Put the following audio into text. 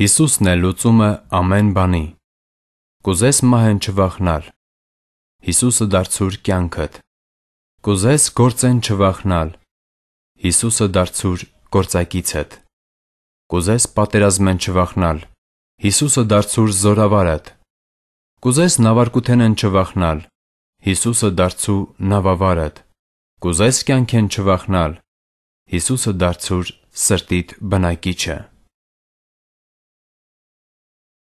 Հիսուսն է լուծումը ամեն բանի։ Կուզես մահեն չվախնալ։ Հիսուսը դարձուր կյանքդ։ Կուզես գործեն չվախնալ։ Հիսուսը դարձուր գործակիցդ։ Կուզես պատերազմեն չվախնալ։ Հիսուսը դարձուր զորավարդ։ Կուզես նավարկութենեն չվախնալ։ Հիսուսը դարձու նավավարդ։ Կուզես կյանքեն չվախնալ։ Հիսուսը դարձուր սրտիդ բնակիչը։